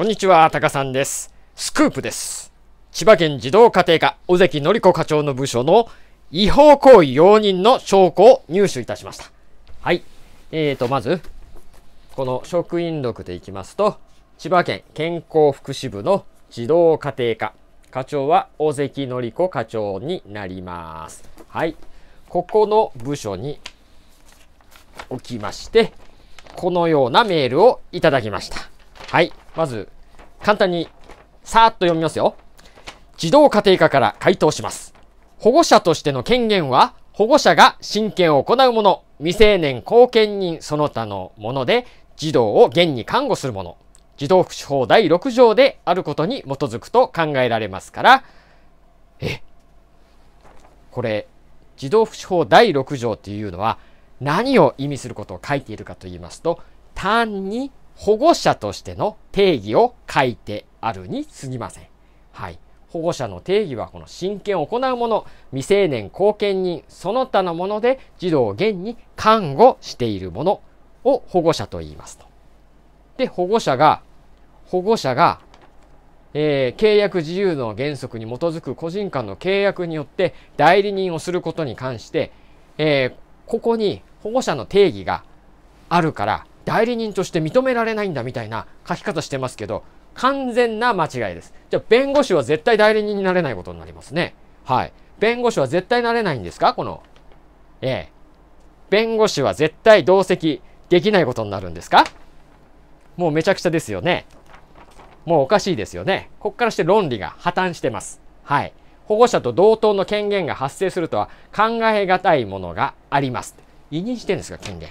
こんにちは、タカさんです。スクープです。千葉県児童家庭科、尾関典子課長の部署の違法行為容認の証拠を入手いたしました。はい。えーと、まず、この職員録でいきますと、千葉県健康福祉部の児童家庭科、課長は尾関典子課長になります。はい。ここの部署に置きまして、このようなメールをいただきました。はい。まず、簡単に、さーっと読みますよ。児童家庭科から回答します。保護者としての権限は、保護者が親権を行うもの、未成年後見人その他のもので、児童を現に看護するもの、児童福祉法第6条であることに基づくと考えられますから、え、これ、児童福祉法第6条っていうのは、何を意味することを書いているかと言いますと、単に保護者としての定義を書いてあるにすぎません。はい。保護者の定義はこの親権を行う者、未成年後見人、その他のもので児童を現に看護している者を保護者と言いますと。で、保護者が、保護者が、えー、契約自由の原則に基づく個人間の契約によって代理人をすることに関して、えー、ここに保護者の定義があるから、代理人として認められないんだみたいな書き方してますけど、完全な間違いです。じゃあ、弁護士は絶対代理人になれないことになりますね。はい。弁護士は絶対なれないんですかこの、ええ。弁護士は絶対同席できないことになるんですかもうめちゃくちゃですよね。もうおかしいですよね。こっからして論理が破綻してます。はい。保護者と同等の権限が発生するとは考え難いものがあります。委任してんですか、権限。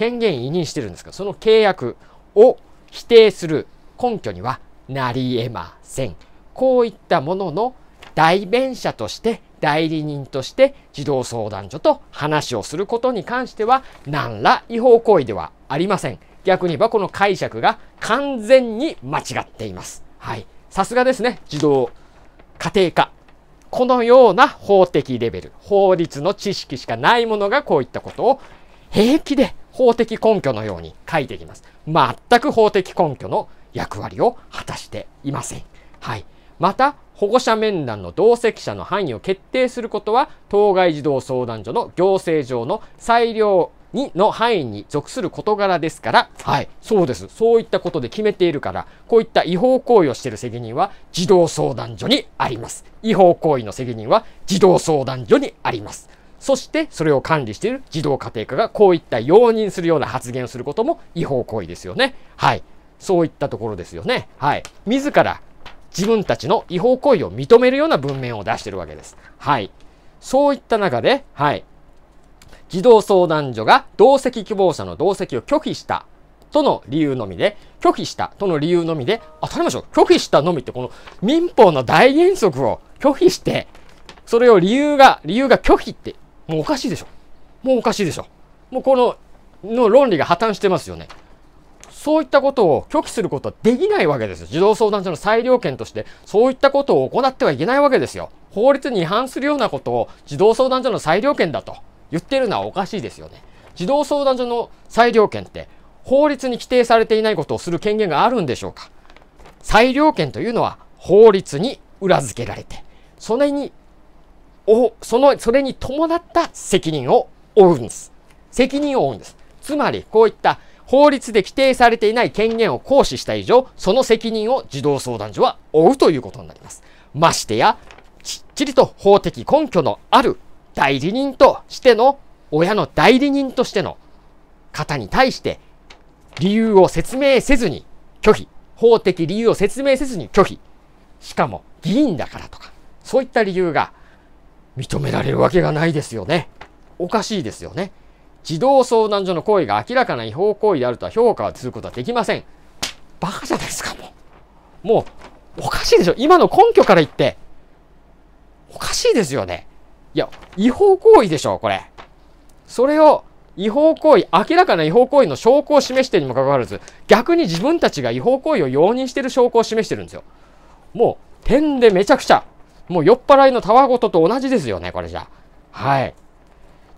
権限委任してるんですが、その契約を否定する根拠にはなり得ません。こういったものの代弁者として代理人として児童相談所と話をすることに関しては何ら違法行為ではありません。逆に言えばこの解釈が完全に間違っています。はい。さすがですね、児童家庭科。このような法的レベル、法律の知識しかないものがこういったことを平気で法的根拠のように書いていきます。全く法的根拠の役割を果たしていません。はい。また、保護者面談の同席者の範囲を決定することは、当該児童相談所の行政上の裁量にの範囲に属する事柄ですから、はい、そうです。そういったことで決めているから、こういった違法行為をしている責任は児童相談所にあります。違法行為の責任は児童相談所にあります。そしてそれを管理している児童家庭科がこういった容認するような発言をすることも違法行為ですよね。はい。そういったところですよね。はい。自ら自分たちの違法行為を認めるような文面を出しているわけです。はい。そういった中で、はい。児童相談所が同席希望者の同席を拒否したとの理由のみで、拒否したとの理由のみで、あ、取りましょう。拒否したのみってこの民法の大原則を拒否して、それを理由が、理由が拒否ってもうおかしいでしょ。もうおかしいでしょ。もうこの、の論理が破綻してますよね。そういったことを拒否することはできないわけですよ。児童相談所の裁量権として、そういったことを行ってはいけないわけですよ。法律に違反するようなことを児童相談所の裁量権だと言ってるのはおかしいですよね。児童相談所の裁量権って、法律に規定されていないことをする権限があるんでしょうか。裁量権というのは法律に裏付けられて、それにおそのそれに伴った責任を負うんです。責任を負うんです。つまり、こういった法律で規定されていない権限を行使した以上、その責任を児童相談所は負うということになります。ましてや、きっちりと法的根拠のある代理人としての、親の代理人としての方に対して、理由を説明せずに拒否。法的理由を説明せずに拒否。しかも、議員だからとか、そういった理由が認められるわけがないですよね。おかしいですよね。児童相談所の行為が明らかな違法行為であるとは評価することはできません。バカじゃないですか、もう。もう、おかしいでしょ。今の根拠から言って。おかしいですよね。いや、違法行為でしょ、これ。それを、違法行為、明らかな違法行為の証拠を示してにもかかわらず、逆に自分たちが違法行為を容認している証拠を示してるんですよ。もう、点でめちゃくちゃ。もう酔っ払いのたわごとと同じですよね、これじゃ。はい。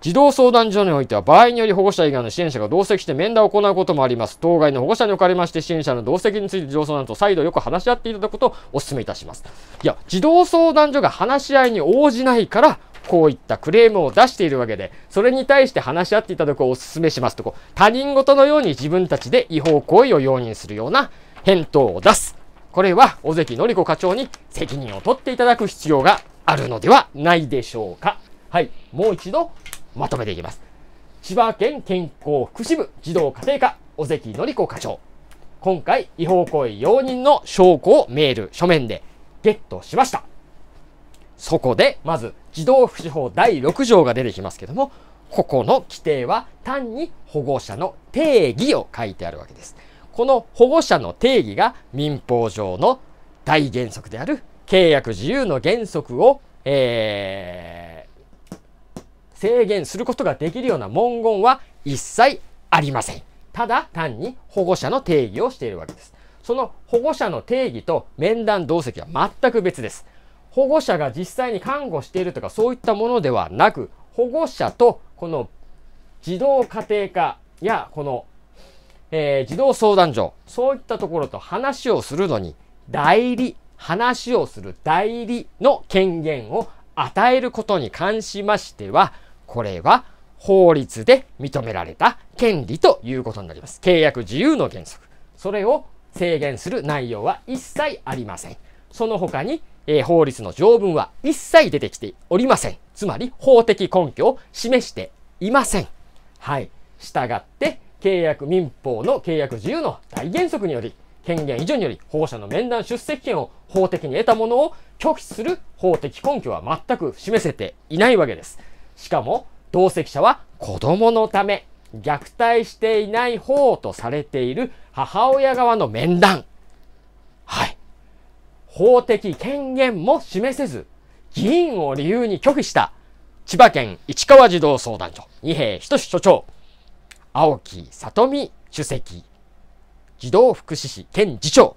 児童相談所においては、場合により保護者以外の支援者が同席して面談を行うこともあります。当該の保護者におかれまして、支援者の同席について上層などと再度よく話し合っていただくことをお勧めいたします。いや、児童相談所が話し合いに応じないから、こういったクレームを出しているわけで、それに対して話し合っていただくをお勧めしますとこう、他人事のように自分たちで違法行為を容認するような返答を出す。これは尾関典子課長に責任を取っていただく必要があるのではないでしょうか。はい、もう一度まとめていきます。千葉県健康福祉部児童家庭課尾関典子課長。今回、違法行為容認の証拠をメール、書面でゲットしました。そこで、まず、児童福祉法第6条が出てきますけども、ここの規定は単に保護者の定義を書いてあるわけです。この保護者の定義が民法上の大原則である契約自由の原則を、えー、制限することができるような文言は一切ありません。ただ単に保護者の定義をしているわけです。その保護者の定義と面談同席は全く別です。保護者が実際に看護しているとかそういったものではなく、保護者とこの児童家庭科やこのえー、児童相談所、そういったところと話をするのに、代理、話をする代理の権限を与えることに関しましては、これは法律で認められた権利ということになります。契約自由の原則。それを制限する内容は一切ありません。その他に、えー、法律の条文は一切出てきておりません。つまり法的根拠を示していません。はい。従って、契約民法の契約自由の大原則により、権限以上により保護者の面談出席権を法的に得たものを拒否する法的根拠は全く示せていないわけです。しかも、同席者は子供のため、虐待していない方とされている母親側の面談。はい。法的権限も示せず、議員を理由に拒否した千葉県市川児童相談所、二平仁所長。青木里美主席、児童福祉士兼次長、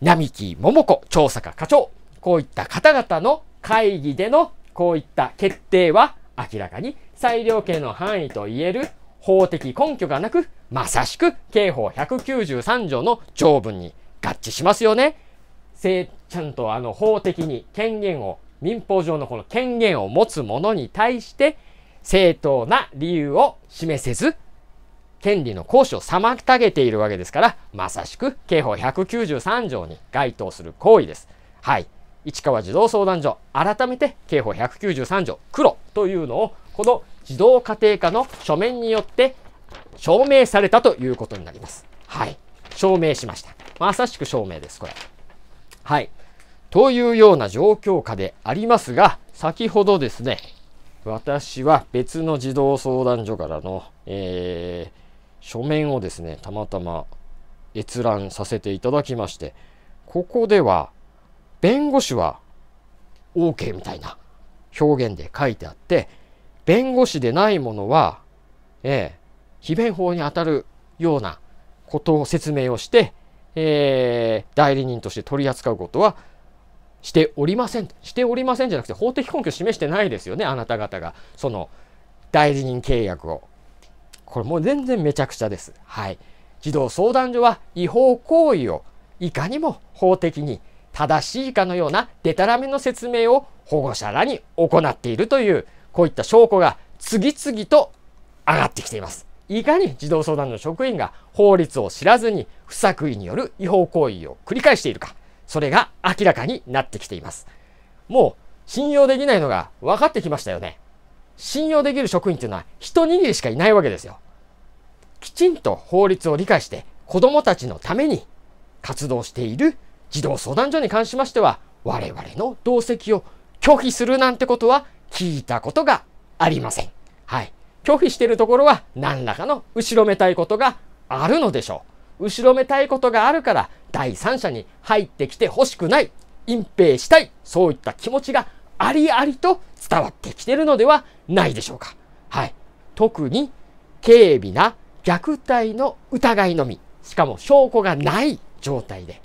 並木桃子調査課課長、こういった方々の会議でのこういった決定は明らかに裁量権の範囲と言える法的根拠がなく、まさしく刑法193条の条文に合致しますよね。ちゃんとあの法的に権限を、民法上のこの権限を持つ者に対して、正当な理由を示せず、権利の行使を妨げているわけですから、まさしく刑法193条に該当する行為です。はい。市川児童相談所、改めて刑法193条、黒というのを、この児童家庭科の書面によって証明されたということになります。はい。証明しました。まさしく証明です、これ。はい。というような状況下でありますが、先ほどですね、私は別の児童相談所からの、えー、書面をですね、たまたま閲覧させていただきまして、ここでは、弁護士は OK みたいな表現で書いてあって、弁護士でないものは、えー、非弁法に当たるようなことを説明をして、えー、代理人として取り扱うことはしておりません。しておりませんじゃなくて、法的根拠示してないですよね、あなた方が。その、代理人契約を。これもう全然めちゃくちゃです。はい。児童相談所は違法行為をいかにも法的に正しいかのようなデタラメの説明を保護者らに行っているという、こういった証拠が次々と上がってきています。いかに児童相談所の職員が法律を知らずに不作為による違法行為を繰り返しているか。それが明らかになってきています。もう信用できないのが分かってきましたよね。信用できる職員っていうのは一握りしかいないわけですよ。きちんと法律を理解して子供たちのために活動している児童相談所に関しましては我々の同席を拒否するなんてことは聞いたことがありません。はい。拒否しているところは何らかの後ろめたいことがあるのでしょう。後ろめたいことがあるから第三者に入ってきてほしくない隠蔽したいそういった気持ちがありありと伝わってきてるのではないでしょうか。はい。特に軽微な虐待の疑いのみしかも証拠がない状態で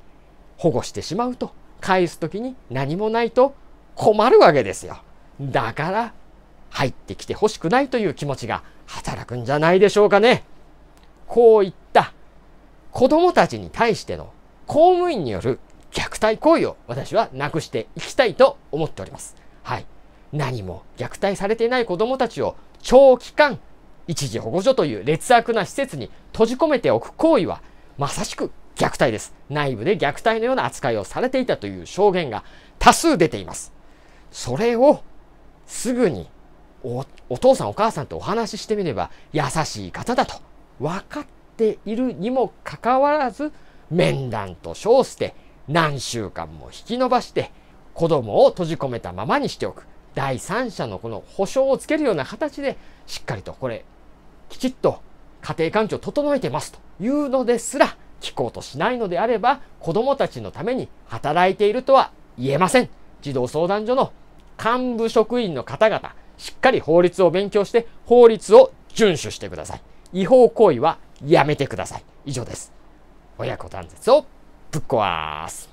保護してしまうと返す時に何もないと困るわけですよ。だから入ってきてほしくないという気持ちが働くんじゃないでしょうかね。こういった子供たちに対しての公務員による虐待行為を私はなくしていきたいと思っております。はい。何も虐待されていない子供たちを長期間一時保護所という劣悪な施設に閉じ込めておく行為はまさしく虐待です。内部で虐待のような扱いをされていたという証言が多数出ています。それをすぐにお父さんお母さんとお話ししてみれば優しい方だと分かってているにもかかわらず面談と称して何週間も引き延ばして子供を閉じ込めたままにしておく第三者のこの保証をつけるような形でしっかりとこれきちっと家庭環境を整えてますというのですら聞こうとしないのであれば子供たちのために働いているとは言えません児童相談所の幹部職員の方々しっかり法律を勉強して法律を遵守してください違法行為はやめてください。以上です。親子断絶をぶっ壊す。